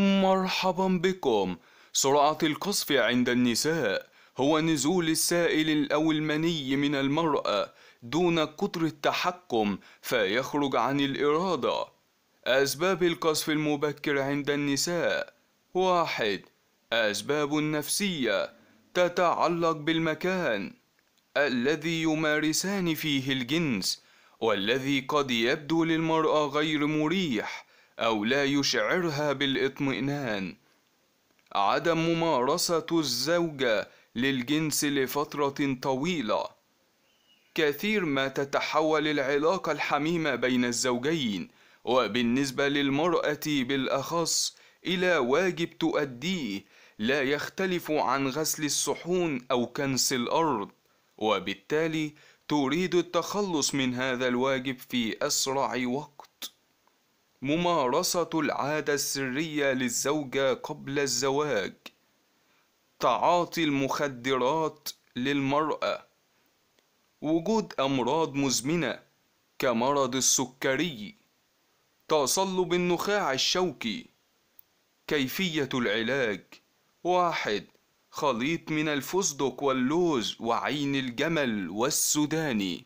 مرحبا بكم سرعة القصف عند النساء هو نزول السائل أو المني من المرأة دون قطر التحكم فيخرج عن الإرادة أسباب القصف المبكر عند النساء واحد أسباب نفسية تتعلق بالمكان الذي يمارسان فيه الجنس والذي قد يبدو للمرأة غير مريح أو لا يشعرها بالإطمئنان عدم ممارسة الزوجة للجنس لفترة طويلة كثير ما تتحول العلاقة الحميمة بين الزوجين وبالنسبة للمرأة بالأخص إلى واجب تؤديه لا يختلف عن غسل الصحون أو كنس الأرض وبالتالي تريد التخلص من هذا الواجب في أسرع وقت ممارسة العادة السرية للزوجة قبل الزواج تعاطي المخدرات للمرأة وجود أمراض مزمنة كمرض السكري تصلب النخاع الشوكي كيفية العلاج واحد خليط من الفستق واللوز وعين الجمل والسوداني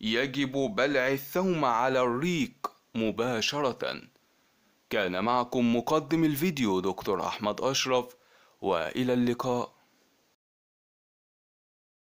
يجب بلع الثوم على الريق مباشرة كان معكم مقدم الفيديو دكتور أحمد أشرف وإلى اللقاء